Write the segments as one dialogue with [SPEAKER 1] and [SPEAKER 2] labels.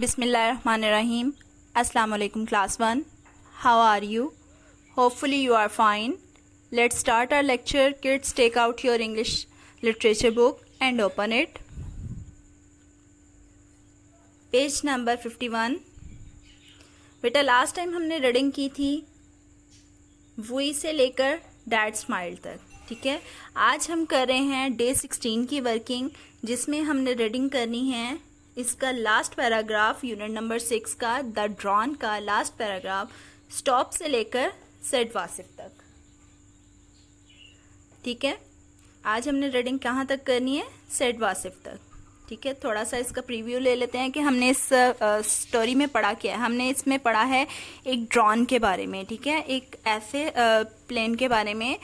[SPEAKER 1] बिसमीम अल्लाम class one how are you hopefully you are fine let start are lecture kids take out your English literature book and open it page number fifty one बेटा last time हमने reading की थी we से लेकर dad smile तक ठीक है आज हम कर रहे हैं डे सिक्सटीन की वर्किंग जिसमें हमने रीडिंग करनी है इसका last paragraph unit number six का द ड्रॉन का लास्ट पैराग्राफ स्टॉप से लेकर सेट वासिफ तक ठीक है आज हमने रीडिंग कहाँ तक करनी है सेट वासिफ तक ठीक है थोड़ा सा इसका प्रीव्यू ले लेते हैं कि हमने इस स्टोरी में पढ़ा क्या है हमने इसमें पढ़ा है एक ड्रॉन के बारे में ठीक है एक ऐसे प्लेन के बारे में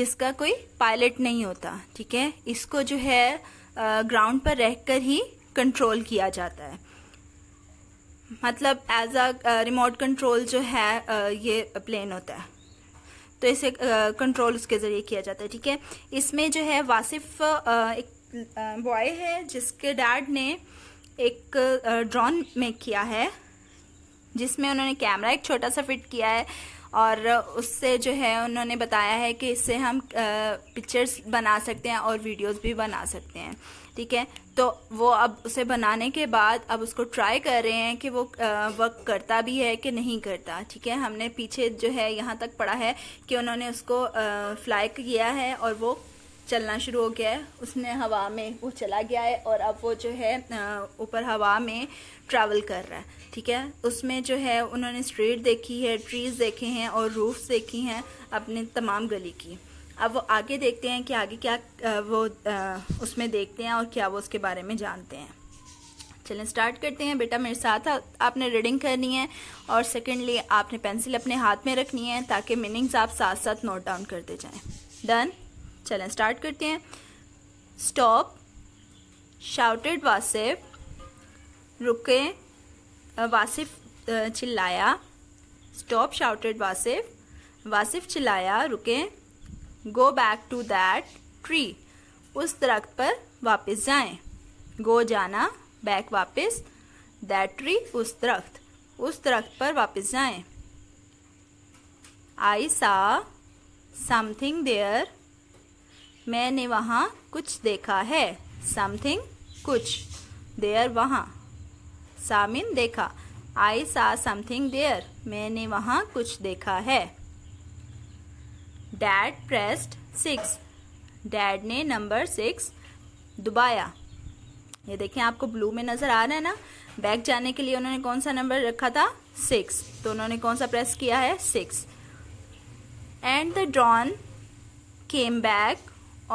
[SPEAKER 1] जिसका कोई पायलट नहीं होता ठीक है इसको जो है ग्राउंड पर रहकर ही कंट्रोल किया जाता है मतलब एज अ रिमोट कंट्रोल जो है uh, ये प्लेन होता है तो इसे कंट्रोल uh, उसके ज़रिए किया जाता है ठीक है इसमें जो है वासिफ uh, एक बॉय है जिसके डैड ने एक ड्रोन मेक किया है जिसमें उन्होंने कैमरा एक छोटा सा फिट किया है और उससे जो है उन्होंने बताया है कि इससे हम पिक्चर्स बना सकते हैं और वीडियोस भी बना सकते हैं ठीक है तो वो अब उसे बनाने के बाद अब उसको ट्राई कर रहे हैं कि वो वर्क करता भी है कि नहीं करता ठीक है हमने पीछे जो है यहाँ तक पढ़ा है कि उन्होंने उसको फ्लाई किया है और वो चलना शुरू हो गया है उसने हवा में वो चला गया है और अब वो जो है ऊपर हवा में ट्रैवल कर रहा है ठीक है उसमें जो है उन्होंने स्ट्रीट देखी है ट्रीज़ देखे हैं और रूफ्स देखी हैं अपने तमाम गली की अब वो आगे देखते हैं कि आगे क्या वो उसमें देखते हैं और क्या वो उसके बारे में जानते हैं चलें स्टार्ट करते हैं बेटा मेरे साथ आपने रीडिंग करनी है और सेकेंडली आपने पेंसिल अपने हाथ में रखनी है ताकि मीनिंग्स आप साथ साथ नोट डाउन करते जाएं डन चलें स्टार्ट करते हैं स्टॉप शाउटेड वासिफ रुके वासिफ चिल्लाया स्टॉप शाउटेड वासिफ वासिफ चिल्लाया रुके go back to that tree उस दरख्त पर वापस जाएं गो जाना बैक वापस दैट ट्री उस दरख्त उस दरख्त पर वापस जाएं आई सा समथिंग देयर मैंने वहाँ कुछ देखा है समथिंग कुछ देयर वहाँ सामिन देखा आई सा समथिंग देयर मैंने वहाँ कुछ देखा है डैड प्रेस्ड सिक्स डैड ने नंबर सिक्स दुबाया ये देखें आपको ब्लू में नज़र आ रहा है ना बैक जाने के लिए उन्होंने कौन सा नंबर रखा था सिक्स तो उन्होंने कौन सा प्रेस किया है six and the drone came back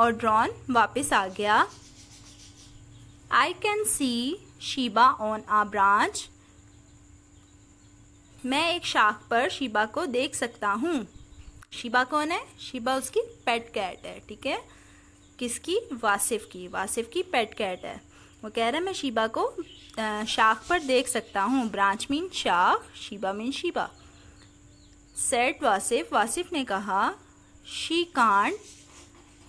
[SPEAKER 1] और ड्रॉन वापस आ गया I can see Sheeba on a branch मैं एक शाख पर शीबा को देख सकता हूँ शिबा कौन है शिबा उसकी पेट कैट है ठीक है किसकी वासिफ की वासिफ की पेट कैट है वो कह रहा है मैं शिबा को शाख पर देख सकता हूँ ब्रांच मीन शाख शिबा मीन शिबा सेट वासिफ वासिफ ने कहा शी कान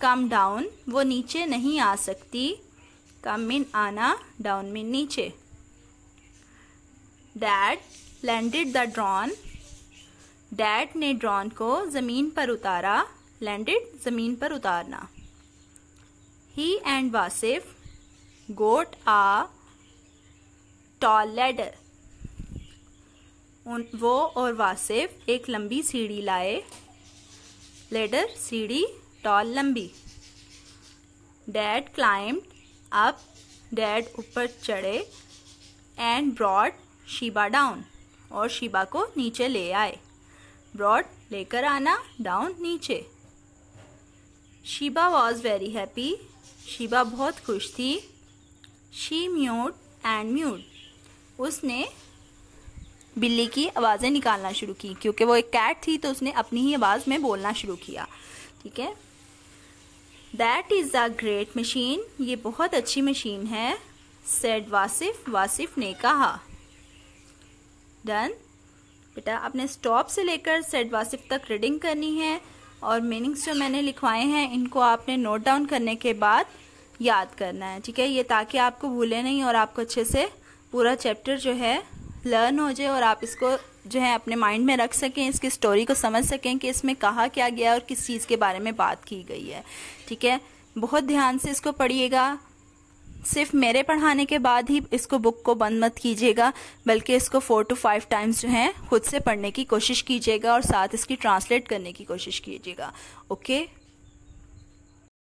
[SPEAKER 1] कम डाउन वो नीचे नहीं आ सकती कम मीन आना डाउन मीन नीचे dad landed the drone dad ने ड्रोन को ज़मीन पर उतारा लैंडेड ज़मीन पर उतारना ही and Wasif got a tall ladder वो और वासिफ एक लंबी सीढ़ी लाए लेडर सीढ़ी टॉल लंबी डैड क्लाइंब अप डैड ऊपर चढ़े एंड ब्रॉड शिबा डाउन और शिबा को नीचे ले आए ब्रॉड लेकर आना डाउन नीचे Shiba was very happy Shiba बहुत खुश थी शी म्यूट एंड म्यूट उसने बिल्ली की आवाज़ें निकालना शुरू की क्योंकि वो एक कैट थी तो उसने अपनी ही आवाज़ में बोलना शुरू किया ठीक है that is a great machine ये बहुत अच्छी मशीन है सेड वासिफ वासिफ ने कहा डन बेटा आपने स्टॉप से लेकर सेट वासिफ तक रीडिंग करनी है और मीनिंग्स जो मैंने लिखवाए हैं इनको आपने नोट डाउन करने के बाद याद करना है ठीक है ये ताकि आपको भूले नहीं और आपको अच्छे से पूरा चैप्टर जो है लर्न हो जाए और आप इसको जो है अपने माइंड में रख सकें इसकी स्टोरी को समझ सकें कि इसमें कहा क्या गया और किस चीज़ के बारे में बात की गई है ठीक है बहुत ध्यान से इसको पढ़िएगा सिर्फ मेरे पढ़ाने के बाद ही इसको बुक को बंद मत कीजिएगा बल्कि इसको फोर टू फाइव टाइम्स जो है खुद से पढ़ने की कोशिश कीजिएगा और साथ इसकी ट्रांसलेट करने की कोशिश कीजिएगा ओके